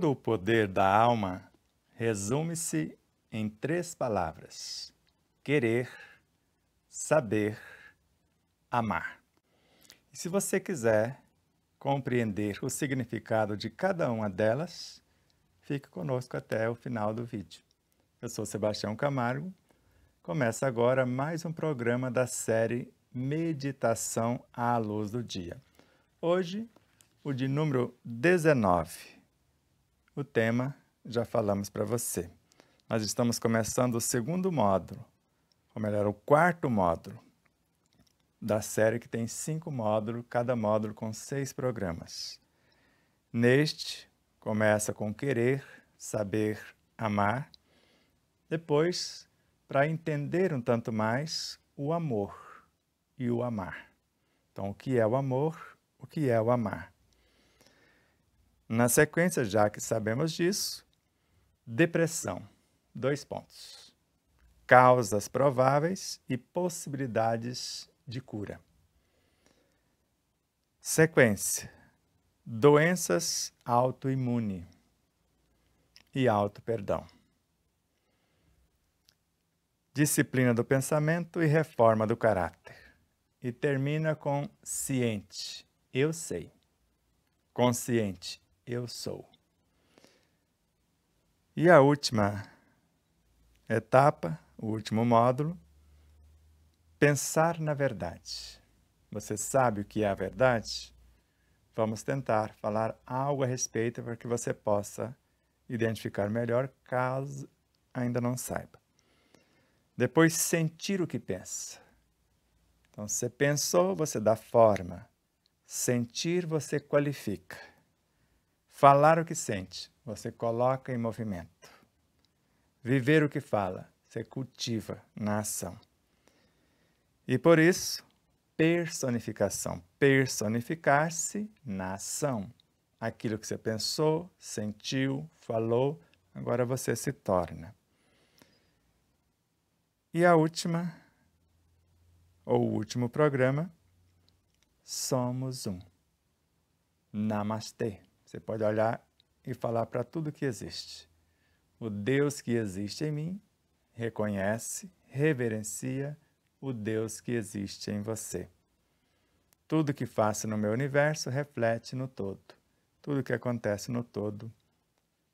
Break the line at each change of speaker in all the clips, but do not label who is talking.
Todo o poder da alma resume-se em três palavras: querer, saber, amar. E se você quiser compreender o significado de cada uma delas, fique conosco até o final do vídeo. Eu sou Sebastião Camargo. Começa agora mais um programa da série Meditação à Luz do Dia. Hoje, o de número 19. O tema já falamos para você. Nós estamos começando o segundo módulo, ou melhor, o quarto módulo da série que tem cinco módulos, cada módulo com seis programas. Neste, começa com querer, saber, amar. Depois, para entender um tanto mais o amor e o amar. Então, o que é o amor, o que é o amar. Na sequência, já que sabemos disso, depressão, dois pontos. Causas prováveis e possibilidades de cura. Sequência: doenças autoimune e auto-perdão. Disciplina do pensamento e reforma do caráter. E termina com ciente, eu sei. Consciente, eu sou. E a última etapa, o último módulo, pensar na verdade. Você sabe o que é a verdade? Vamos tentar falar algo a respeito para que você possa identificar melhor, caso ainda não saiba. Depois, sentir o que pensa. Então, você pensou, você dá forma. Sentir, você qualifica. Falar o que sente, você coloca em movimento. Viver o que fala, você cultiva na ação. E por isso, personificação. Personificar-se na ação. Aquilo que você pensou, sentiu, falou, agora você se torna. E a última, ou o último programa, somos um. Namastê. Você pode olhar e falar para tudo que existe. O Deus que existe em mim reconhece, reverencia o Deus que existe em você. Tudo que faço no meu universo reflete no todo. Tudo que acontece no todo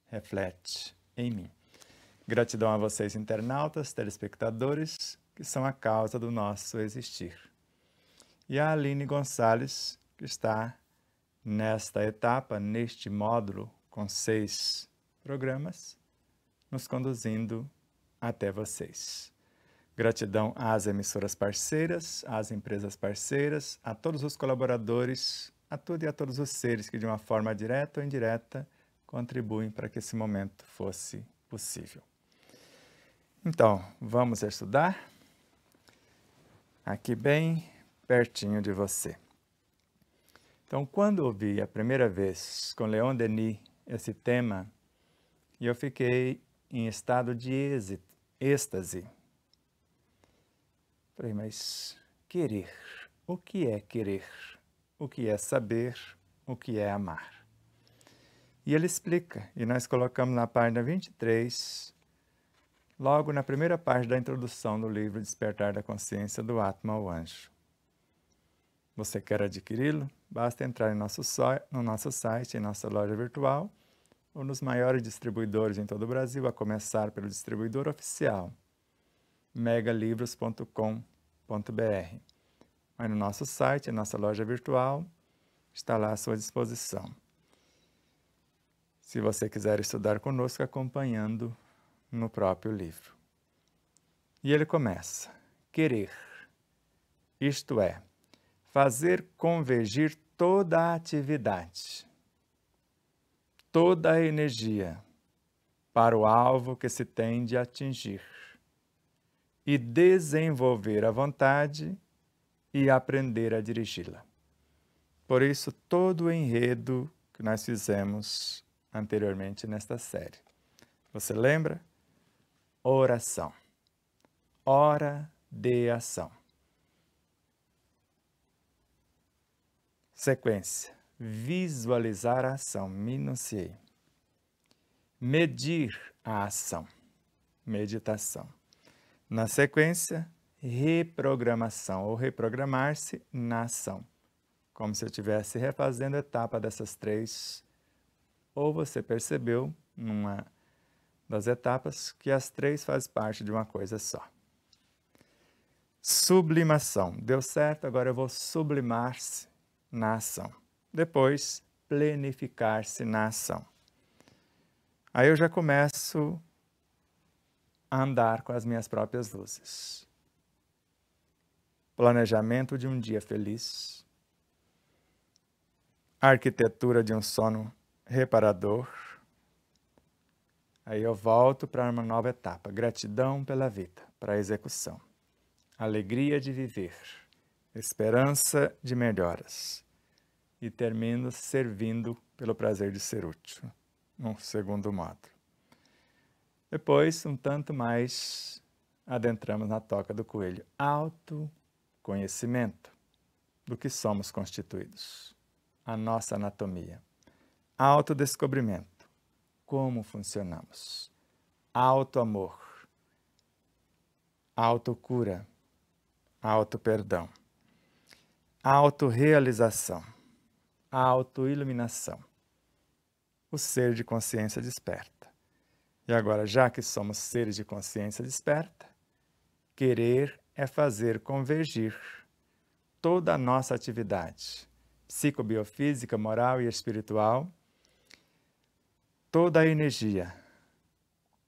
reflete em mim. Gratidão a vocês, internautas, telespectadores, que são a causa do nosso existir. E a Aline Gonçalves, que está Nesta etapa, neste módulo, com seis programas, nos conduzindo até vocês. Gratidão às emissoras parceiras, às empresas parceiras, a todos os colaboradores, a tudo e a todos os seres que, de uma forma direta ou indireta, contribuem para que esse momento fosse possível. Então, vamos estudar? Aqui, bem pertinho de você. Então, quando ouvi a primeira vez com Leon Denis esse tema, eu fiquei em estado de êxtase. Falei, mas querer, o que é querer? O que é saber? O que é amar? E ele explica, e nós colocamos na página 23, logo na primeira parte da introdução do livro Despertar da Consciência do Atma ao Anjo. Você quer adquiri-lo? Basta entrar em nosso no nosso site, em nossa loja virtual ou nos maiores distribuidores em todo o Brasil, a começar pelo distribuidor oficial megalivros.com.br. Mas no nosso site, em nossa loja virtual, está lá à sua disposição. Se você quiser estudar conosco, acompanhando no próprio livro. E ele começa: querer, isto é, fazer convergir toda a atividade, toda a energia para o alvo que se tem de atingir e desenvolver a vontade e aprender a dirigi-la. Por isso, todo o enredo que nós fizemos anteriormente nesta série. Você lembra? Oração. Hora de ação. Sequência. Visualizar a ação. Minunciei. Medir a ação. Meditação. Na sequência, reprogramação ou reprogramar-se na ação. Como se eu estivesse refazendo a etapa dessas três. Ou você percebeu, numa das etapas, que as três fazem parte de uma coisa só. Sublimação. Deu certo, agora eu vou sublimar-se na ação. Depois, planificar se na ação. Aí eu já começo a andar com as minhas próprias luzes. Planejamento de um dia feliz. Arquitetura de um sono reparador. Aí eu volto para uma nova etapa. Gratidão pela vida, para a execução. Alegria de viver. Esperança de melhoras e termino servindo pelo prazer de ser útil, num segundo modo. Depois, um tanto mais, adentramos na toca do coelho. Autoconhecimento do que somos constituídos, a nossa anatomia. Autodescobrimento, como funcionamos. Autoamor, autocura, autoperdão, autorrealização autoiluminação, o ser de consciência desperta. E agora, já que somos seres de consciência desperta, querer é fazer convergir toda a nossa atividade psicobiofísica, moral e espiritual, toda a energia,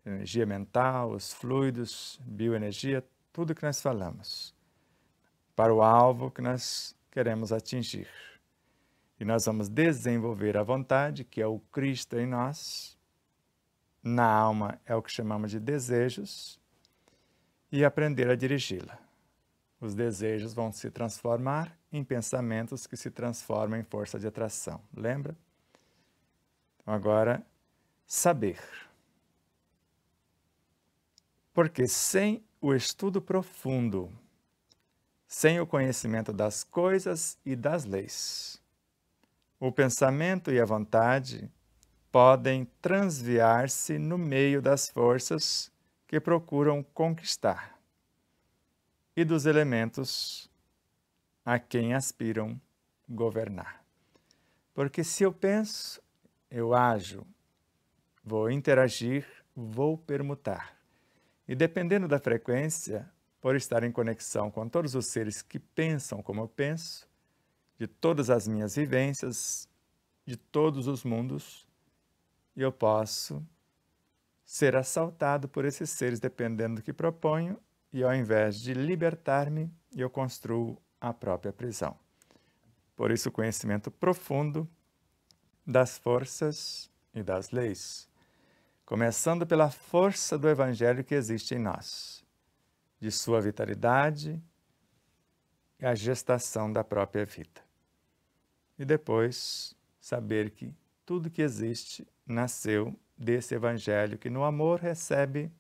energia mental, os fluidos, bioenergia, tudo que nós falamos, para o alvo que nós queremos atingir e nós vamos desenvolver a vontade, que é o Cristo em nós. Na alma é o que chamamos de desejos, e aprender a dirigi-la. Os desejos vão se transformar em pensamentos que se transformam em força de atração, lembra? Então, agora, saber. Porque sem o estudo profundo, sem o conhecimento das coisas e das leis, o pensamento e a vontade podem transviar-se no meio das forças que procuram conquistar e dos elementos a quem aspiram governar. Porque se eu penso, eu ajo, vou interagir, vou permutar. E dependendo da frequência, por estar em conexão com todos os seres que pensam como eu penso, de todas as minhas vivências, de todos os mundos, e eu posso ser assaltado por esses seres dependendo do que proponho, e ao invés de libertar-me, eu construo a própria prisão. Por isso, o conhecimento profundo das forças e das leis, começando pela força do Evangelho que existe em nós, de sua vitalidade e a gestação da própria vida e depois saber que tudo que existe nasceu desse evangelho que no amor recebe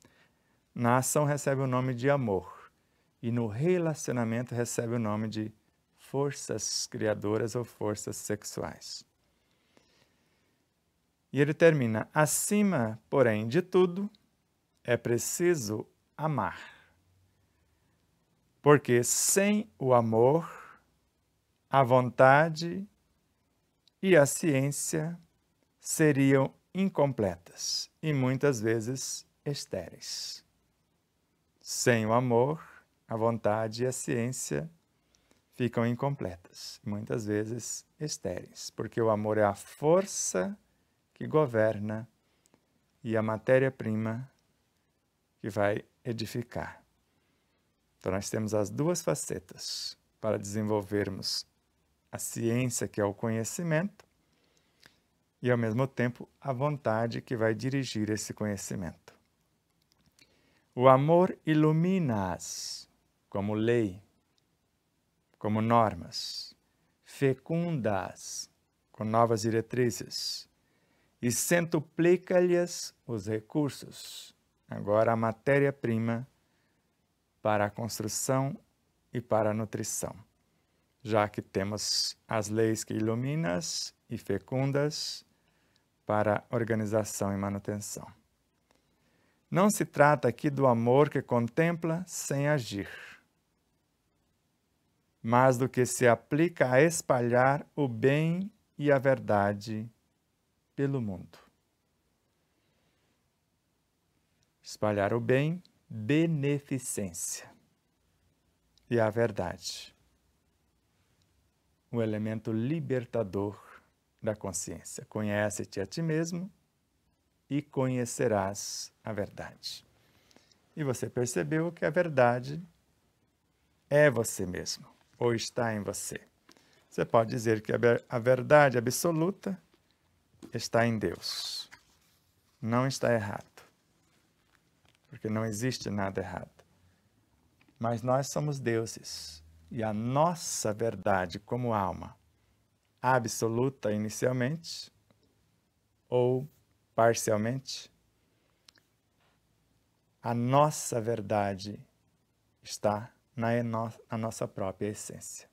na ação recebe o nome de amor e no relacionamento recebe o nome de forças criadoras ou forças sexuais. E ele termina: acima, porém, de tudo, é preciso amar. Porque sem o amor, a vontade e a ciência seriam incompletas e muitas vezes estéreis. Sem o amor, a vontade e a ciência ficam incompletas, muitas vezes estéreis, porque o amor é a força que governa e a matéria-prima que vai edificar. Então, nós temos as duas facetas para desenvolvermos a ciência, que é o conhecimento, e ao mesmo tempo a vontade que vai dirigir esse conhecimento. O amor ilumina-as como lei, como normas, fecunda-as com novas diretrizes e centuplica-lhes os recursos, agora a matéria-prima para a construção e para a nutrição já que temos as leis que iluminas e fecundas para organização e manutenção. Não se trata aqui do amor que contempla sem agir, mas do que se aplica a espalhar o bem e a verdade pelo mundo. Espalhar o bem, beneficência e a verdade o elemento libertador da consciência. Conhece-te a ti mesmo e conhecerás a verdade. E você percebeu que a verdade é você mesmo, ou está em você. Você pode dizer que a verdade absoluta está em Deus. Não está errado. Porque não existe nada errado. Mas nós somos deuses e a nossa verdade como alma absoluta inicialmente ou parcialmente, a nossa verdade está na, na nossa própria essência.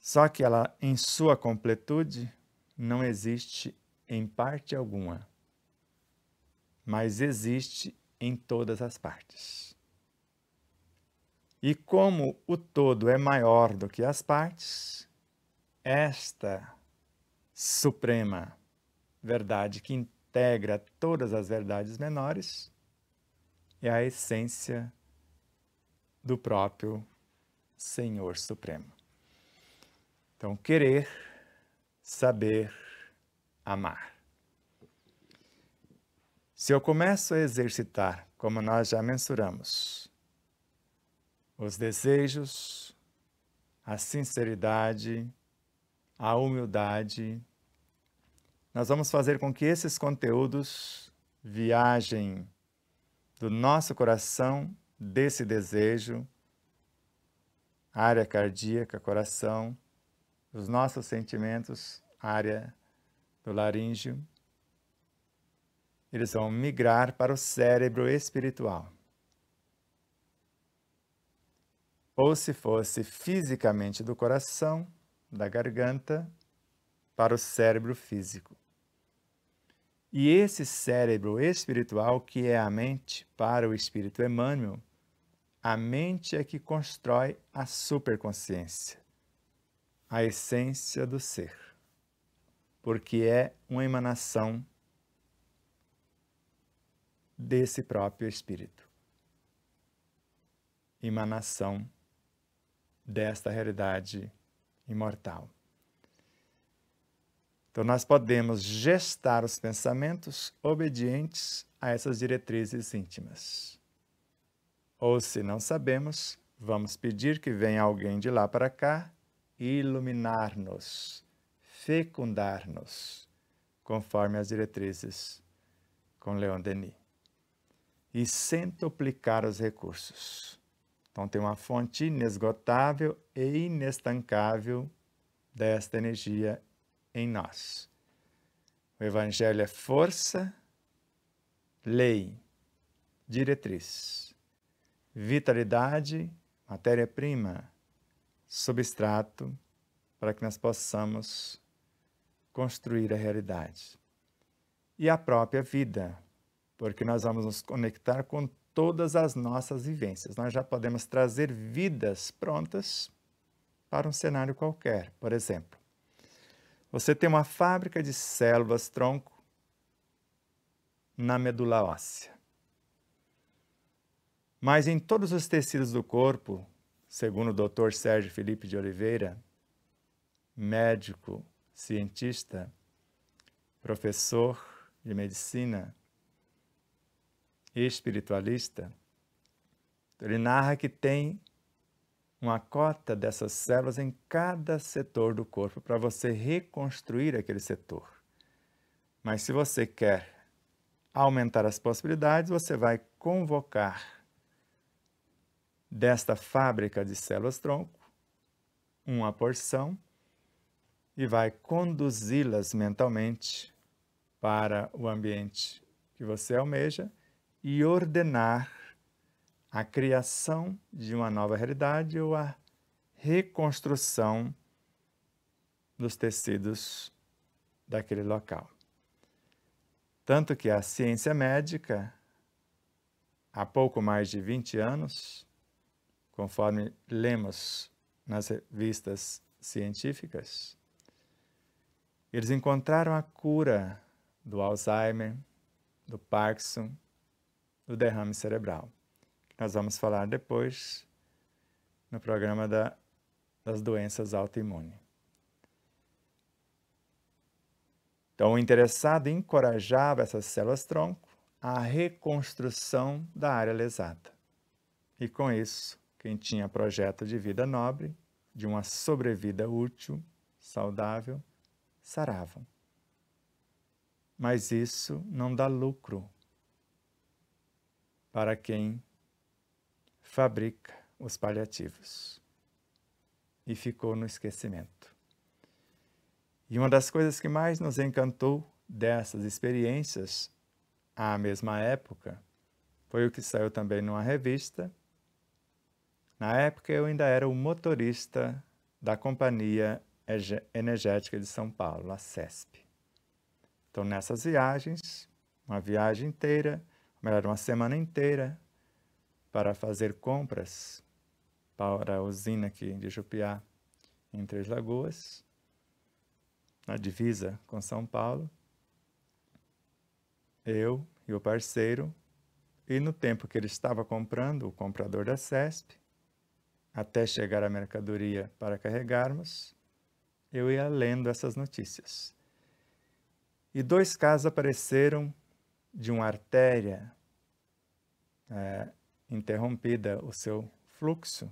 Só que ela, em sua completude, não existe em parte alguma, mas existe em todas as partes. E como o todo é maior do que as partes, esta suprema verdade que integra todas as verdades menores é a essência do próprio Senhor Supremo. Então, querer, saber, amar. Se eu começo a exercitar, como nós já mensuramos, os desejos, a sinceridade, a humildade. Nós vamos fazer com que esses conteúdos viajem do nosso coração, desse desejo, área cardíaca, coração, os nossos sentimentos, área do laríngeo, eles vão migrar para o cérebro espiritual. ou se fosse fisicamente do coração, da garganta, para o cérebro físico. E esse cérebro espiritual, que é a mente, para o espírito Emmanuel, a mente é que constrói a superconsciência, a essência do ser, porque é uma emanação desse próprio espírito. Emanação desta realidade imortal. Então, nós podemos gestar os pensamentos obedientes a essas diretrizes íntimas. Ou, se não sabemos, vamos pedir que venha alguém de lá para cá iluminar-nos, fecundar-nos, conforme as diretrizes com Leon Denis, e centuplicar os recursos. Então, tem uma fonte inesgotável e inestancável desta energia em nós. O Evangelho é força, lei, diretriz, vitalidade, matéria-prima, substrato para que nós possamos construir a realidade. E a própria vida, porque nós vamos nos conectar com todas as nossas vivências. Nós já podemos trazer vidas prontas para um cenário qualquer. Por exemplo, você tem uma fábrica de células tronco na medula óssea. Mas em todos os tecidos do corpo, segundo o Dr. Sérgio Felipe de Oliveira, médico, cientista, professor de medicina, espiritualista, ele narra que tem uma cota dessas células em cada setor do corpo para você reconstruir aquele setor. Mas se você quer aumentar as possibilidades, você vai convocar desta fábrica de células tronco uma porção e vai conduzi-las mentalmente para o ambiente que você almeja e ordenar a criação de uma nova realidade ou a reconstrução dos tecidos daquele local. Tanto que a ciência médica, há pouco mais de 20 anos, conforme lemos nas revistas científicas, eles encontraram a cura do Alzheimer, do Parkinson, do derrame cerebral. Nós vamos falar depois no programa da, das doenças autoimunes. Então, o interessado encorajava essas células-tronco à reconstrução da área lesada. E com isso, quem tinha projeto de vida nobre, de uma sobrevida útil, saudável, saravam. Mas isso não dá lucro para quem fabrica os paliativos. E ficou no esquecimento. E uma das coisas que mais nos encantou dessas experiências, à mesma época, foi o que saiu também numa revista. Na época eu ainda era o motorista da Companhia Energética de São Paulo, a CESP. Então, nessas viagens, uma viagem inteira, melhor, uma semana inteira para fazer compras para a usina aqui de Jupiá, em Três Lagoas, na divisa com São Paulo. Eu e o parceiro, e no tempo que ele estava comprando, o comprador da CESP, até chegar a mercadoria para carregarmos, eu ia lendo essas notícias. E dois casos apareceram de uma artéria é, interrompida o seu fluxo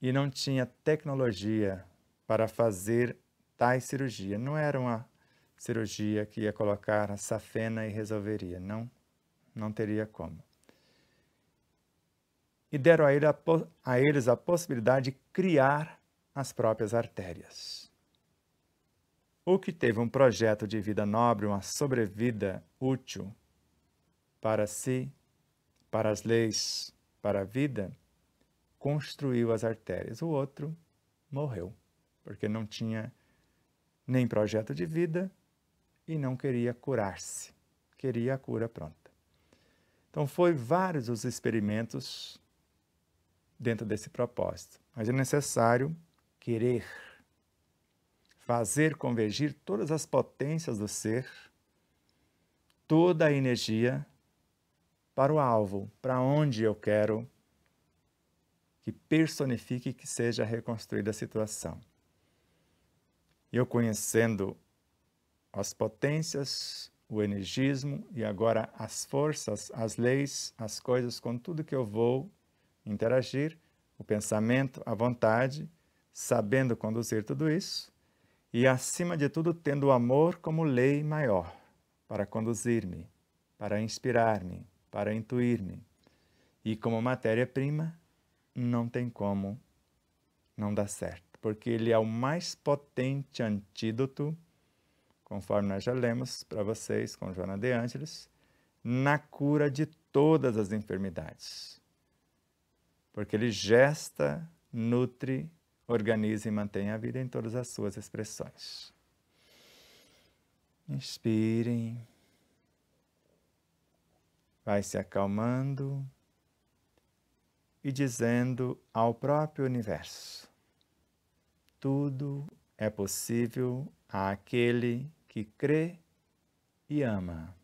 e não tinha tecnologia para fazer tais cirurgia. Não era uma cirurgia que ia colocar a safena e resolveria, não, não teria como. E deram a, ele a, a eles a possibilidade de criar as próprias artérias. O que teve um projeto de vida nobre, uma sobrevida útil para si, para as leis, para a vida, construiu as artérias. O outro morreu, porque não tinha nem projeto de vida e não queria curar-se. Queria a cura pronta. Então, foi vários os experimentos dentro desse propósito. Mas é necessário querer fazer convergir todas as potências do ser, toda a energia para o alvo, para onde eu quero que personifique que seja reconstruída a situação. Eu conhecendo as potências, o energismo e agora as forças, as leis, as coisas com tudo que eu vou interagir, o pensamento, a vontade, sabendo conduzir tudo isso, e, acima de tudo, tendo o amor como lei maior, para conduzir-me, para inspirar-me, para intuir-me. E como matéria-prima, não tem como não dar certo, porque ele é o mais potente antídoto, conforme nós já lemos para vocês com Joana de Ângeles, na cura de todas as enfermidades. Porque ele gesta, nutre organiza e mantém a vida em todas as suas expressões. Inspirem. Vai se acalmando e dizendo ao próprio universo: tudo é possível àquele que crê e ama.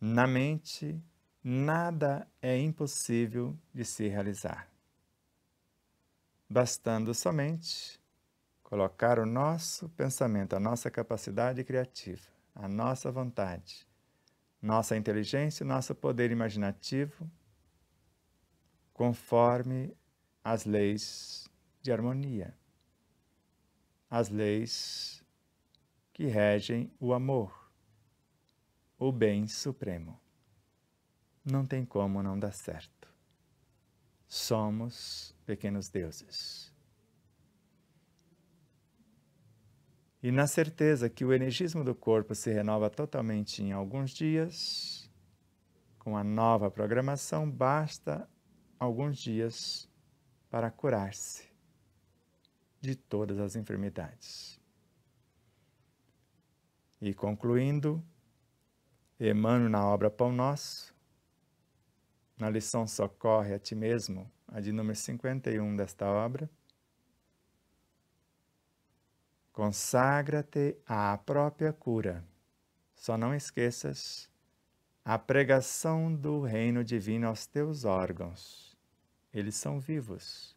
Na mente, nada é impossível de se realizar bastando somente colocar o nosso pensamento, a nossa capacidade criativa, a nossa vontade, nossa inteligência, nosso poder imaginativo, conforme as leis de harmonia, as leis que regem o amor, o bem supremo. Não tem como não dar certo somos pequenos deuses. E na certeza que o energismo do corpo se renova totalmente em alguns dias, com a nova programação, basta alguns dias para curar-se de todas as enfermidades. E concluindo, Emmanuel, na obra Pão Nosso, na lição Socorre a Ti Mesmo, a de número 51 desta obra, consagra-te à própria cura. Só não esqueças a pregação do reino divino aos teus órgãos. Eles são vivos,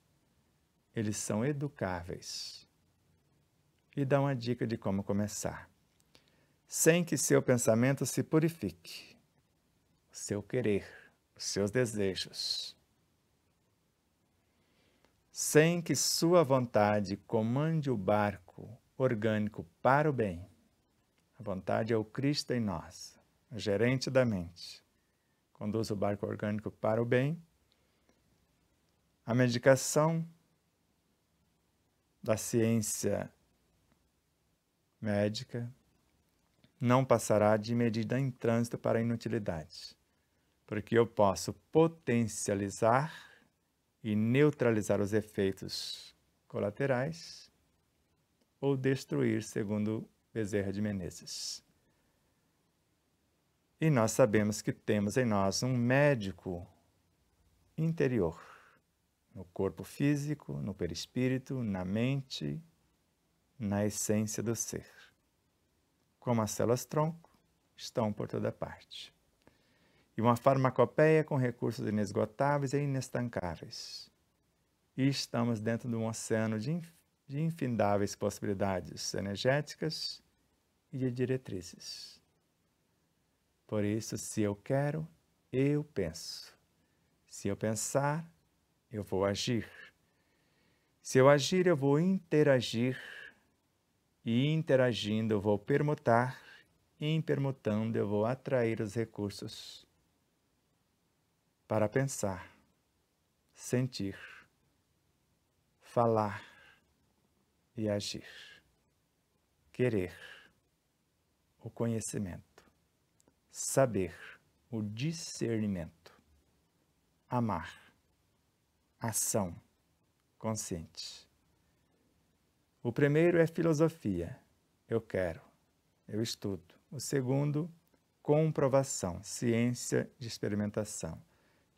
eles são educáveis. E dá uma dica de como começar. Sem que seu pensamento se purifique, seu querer seus desejos, sem que sua vontade comande o barco orgânico para o bem. A vontade é o Cristo em nós, o gerente da mente. Conduz o barco orgânico para o bem. A medicação da ciência médica não passará de medida em trânsito para a inutilidade porque eu posso potencializar e neutralizar os efeitos colaterais ou destruir, segundo Bezerra de Menezes. E nós sabemos que temos em nós um médico interior, no corpo físico, no perispírito, na mente, na essência do ser. Como as células tronco estão por toda parte e uma farmacopeia com recursos inesgotáveis e inestancáveis. E estamos dentro de um oceano de, inf de infindáveis possibilidades energéticas e de diretrizes. Por isso, se eu quero, eu penso. Se eu pensar, eu vou agir. Se eu agir, eu vou interagir. E interagindo, eu vou permutar. E permutando, eu vou atrair os recursos para pensar, sentir, falar e agir. Querer o conhecimento, saber o discernimento, amar, ação consciente. O primeiro é filosofia, eu quero, eu estudo. O segundo, comprovação, ciência de experimentação.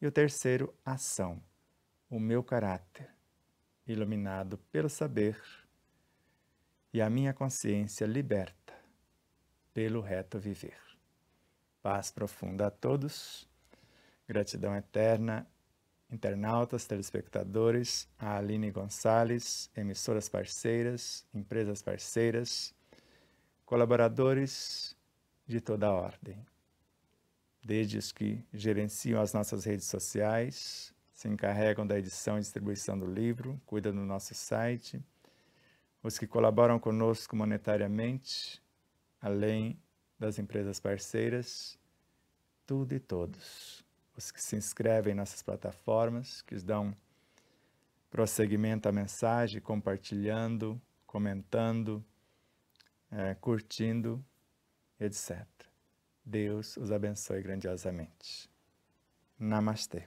E o terceiro, ação, o meu caráter, iluminado pelo saber e a minha consciência liberta pelo reto viver. Paz profunda a todos, gratidão eterna, internautas, telespectadores, a Aline Gonçalves, emissoras parceiras, empresas parceiras, colaboradores de toda a ordem desde os que gerenciam as nossas redes sociais, se encarregam da edição e distribuição do livro, cuidam do nosso site, os que colaboram conosco monetariamente, além das empresas parceiras, tudo e todos. Os que se inscrevem em nossas plataformas, que dão prosseguimento à mensagem, compartilhando, comentando, é, curtindo, etc. Deus os abençoe grandiosamente. Namastê.